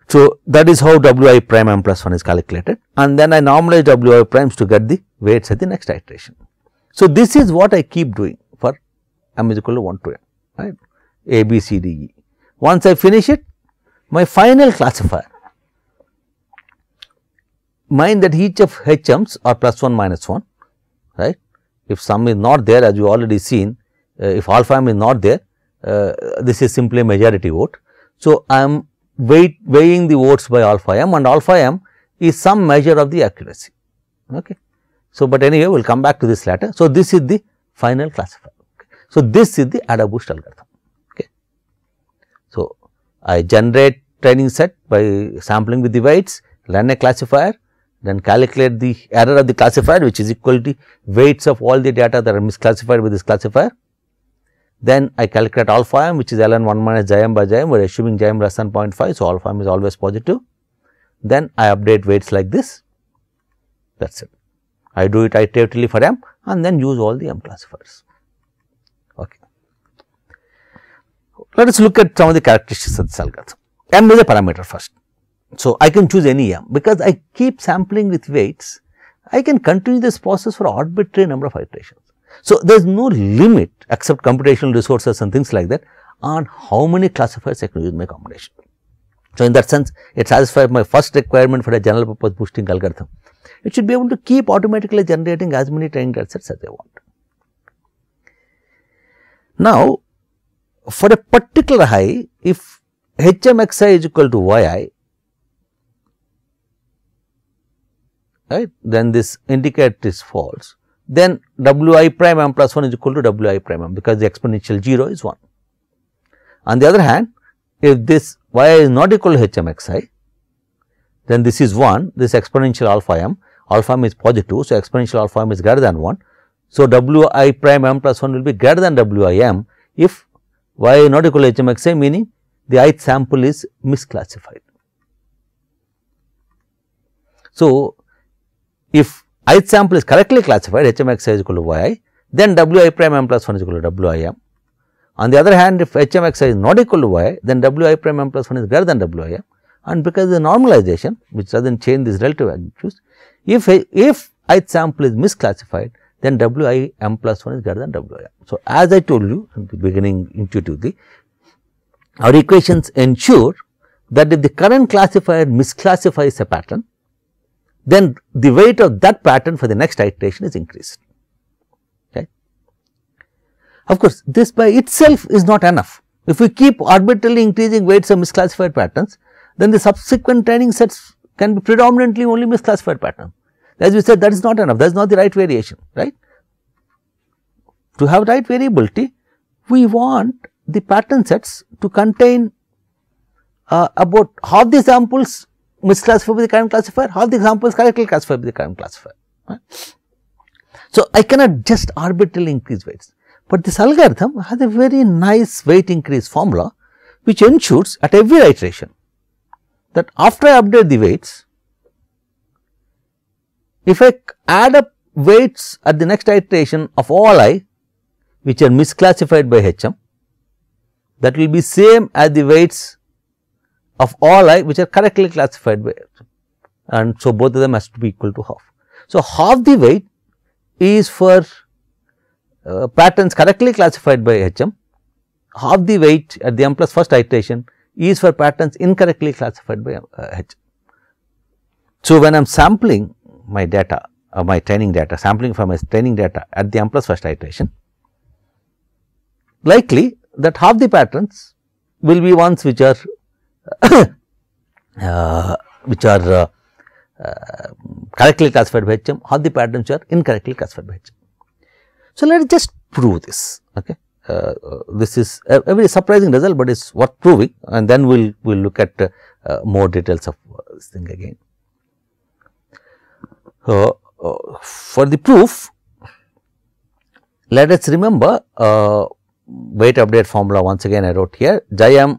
So, that is how w i prime m plus 1 is calculated and then I normalize w i primes to get the weights at the next iteration. So, this is what I keep doing for m is equal to 1 to m right a b c d e. Once I finish it my final classifier mind that each of h are plus 1 minus 1 right. If sum is not there as you already seen, uh, if alpha m is not there, uh, this is simply a majority vote. So, I am weight, weighing the votes by alpha m and alpha m is some measure of the accuracy. Okay. So, but anyway we will come back to this later. So, this is the final classifier. Okay. So, this is the AdaBoost algorithm. Okay. So, I generate training set by sampling with the weights, learn a classifier then calculate the error of the classifier which is equal to weights of all the data that are misclassified with this classifier. Then I calculate alpha m which is ln 1 minus j m by j m we are assuming j m less than 0.5. So, alpha m is always positive. Then I update weights like this that is it. I do it iteratively for m and then use all the m classifiers. Okay. Let us look at some of the characteristics of this algorithm. m is a parameter first. So, I can choose any m because I keep sampling with weights, I can continue this process for arbitrary number of iterations. So, there is no limit except computational resources and things like that on how many classifiers I can use my combination. So, in that sense it satisfies my first requirement for a general purpose boosting algorithm. It should be able to keep automatically generating as many training data sets as I want. Now, for a particular high if HMXi is equal to yi right then this indicator is false then w i prime m plus 1 is equal to w i prime m because the exponential 0 is 1. On the other hand if this y is not equal to h m x i then this is 1 this exponential alpha m alpha m is positive. So, exponential alpha m is greater than 1. So, w i prime m plus 1 will be greater than w i m if y is not equal to h m x i meaning the ith sample is misclassified. So, if i sample is correctly classified HMXI is equal to yi, then Wi prime m plus 1 is equal to Wim. On the other hand, if HMXI is not equal to yi, then Wi prime m plus 1 is greater than Wim and because the normalization which does not change this relative values, if, if ith sample is misclassified, then Wi m plus 1 is greater than Wim. So, as I told you in the beginning intuitively, our equations ensure that if the current classifier misclassifies a pattern, then the weight of that pattern for the next iteration is increased. Okay. Of course, this by itself is not enough. If we keep arbitrarily increasing weights of misclassified patterns, then the subsequent training sets can be predominantly only misclassified pattern. As we said, that is not enough, that is not the right variation, right. To have right variability, we want the pattern sets to contain uh, about half the samples misclassified by the current classifier, half the examples correctly classified by the current classifier. Right? So, I cannot just arbitrarily increase weights, but this algorithm has a very nice weight increase formula which ensures at every iteration that after I update the weights, if I add up weights at the next iteration of all i which are misclassified by HM that will be same as the weights of all i which are correctly classified by and so both of them has to be equal to half. So, half the weight is for uh, patterns correctly classified by HM, half the weight at the m plus first iteration is for patterns incorrectly classified by uh, H. So, when I am sampling my data or uh, my training data sampling from my training data at the m plus first iteration, likely that half the patterns will be ones which are uh, which are uh, uh, correctly classified by HM or the patterns which are incorrectly classified by HM. So, let us just prove this. Okay. Uh, this is a, a, very surprising result, but it is worth proving and then we will we'll look at uh, uh, more details of this thing again. for the proof, let us remember weight update formula once again I wrote here, xi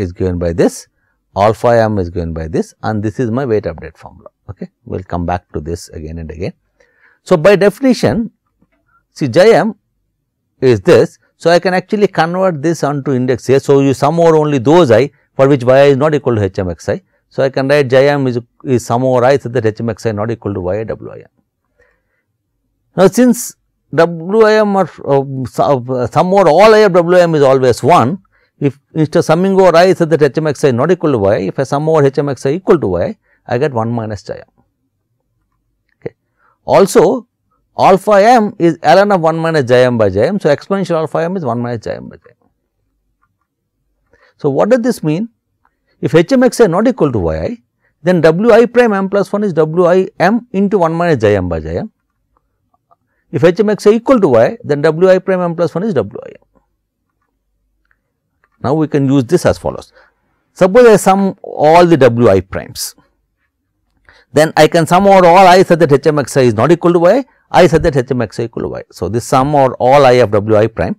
is given by this, alpha m is given by this and this is my weight update formula. Okay. We will come back to this again and again. So, by definition see j m is this. So, I can actually convert this onto index A. So, you sum over only those i for which y i is not equal to h m x i. So, I can write j m is, is sum over i so that h m x i not equal to y i w i m. Now, since w i m or uh, uh, sum over all i of w i m is always 1. If instead summing over i said that HMXi not equal to y, if I sum over HMXi equal to y, I get 1 minus chi m. Okay. Also, alpha m is ln of 1 minus j m by j m. So, exponential alpha m is 1 minus j m by j m. So, what does this mean? If h m x i is not equal to yi, then wi prime m plus 1 is wi m into 1 minus j m by j m. If h m x i is equal to y, then wi prime m plus 1 is wi m. Now, we can use this as follows. Suppose I sum all the w i primes, then I can sum over all i such that h m x i is not equal to y, i such that h m x i equal to y. So, this sum over all i of w i prime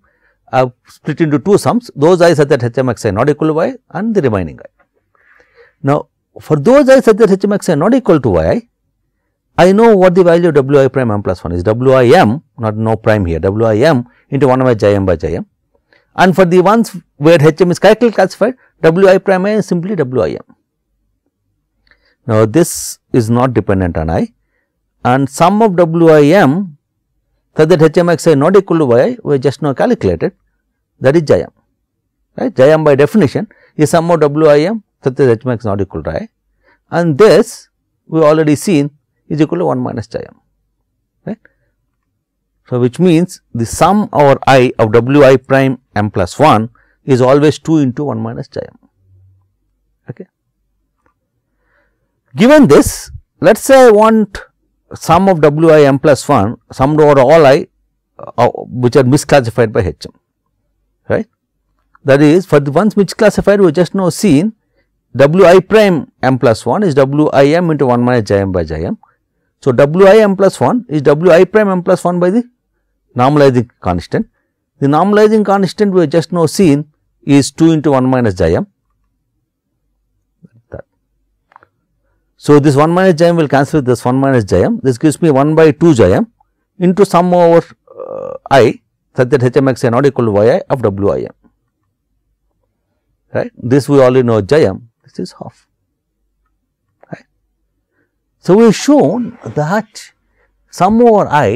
I have split into two sums, those i such that h m x i not equal to y and the remaining i. Now, for those i such that h m x i not equal to y, I know what the value of w i prime m plus 1 is w i m not no prime here w i m into 1 by j m by j m and for the ones where HM is correctly classified WI prime I is simply WIM. Now, this is not dependent on I and sum of WIM such that HMXI not equal to YI we just now calculated that is Jm. right. JIM by definition is sum of WIM such that HMX not equal to I and this we already seen is equal to 1 minus Jm. right. So, which means the sum over I of WI prime m plus 1 is always 2 into 1 minus chi m. Okay. Given this, let us say I want sum of w i m plus 1 summed over all i uh, which are misclassified by h m, right. That is for the ones misclassified we just now seen w i prime m plus 1 is w i m into 1 minus j m by j m. So, w i m plus 1 is w i prime m plus 1 by the normalizing constant the normalizing constant we have just now seen is 2 into 1 minus Jm. So, this 1 minus Jm will cancel with this 1 minus Jm. This gives me 1 by 2 Jm into sum over uh, i such that HMX not equal to yi of wim. Right. This we already know Jm. this is half. Right. So, we have shown that sum over i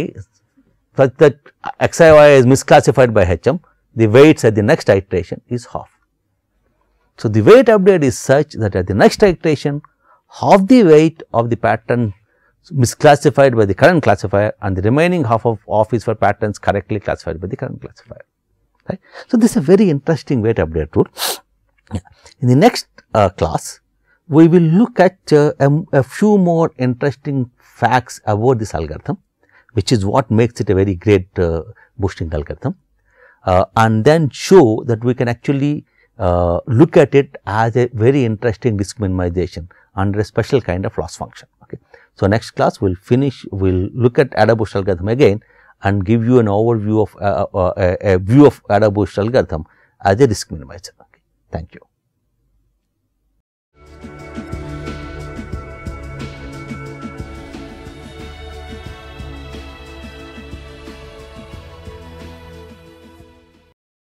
such that XIY is misclassified by HM, the weights at the next iteration is half. So, the weight update is such that at the next iteration half the weight of the pattern misclassified by the current classifier and the remaining half of off is for patterns correctly classified by the current classifier. Right. So, this is a very interesting weight update rule. In the next uh, class, we will look at uh, a, um, a few more interesting facts about this algorithm which is what makes it a very great uh, boosting algorithm. Uh, and then show that we can actually uh, look at it as a very interesting risk minimization under a special kind of loss function. Okay. So, next class we will finish, we will look at Adabush algorithm again and give you an overview of uh, uh, uh, a, view of Adabush algorithm as a risk minimizer. Okay. Thank you.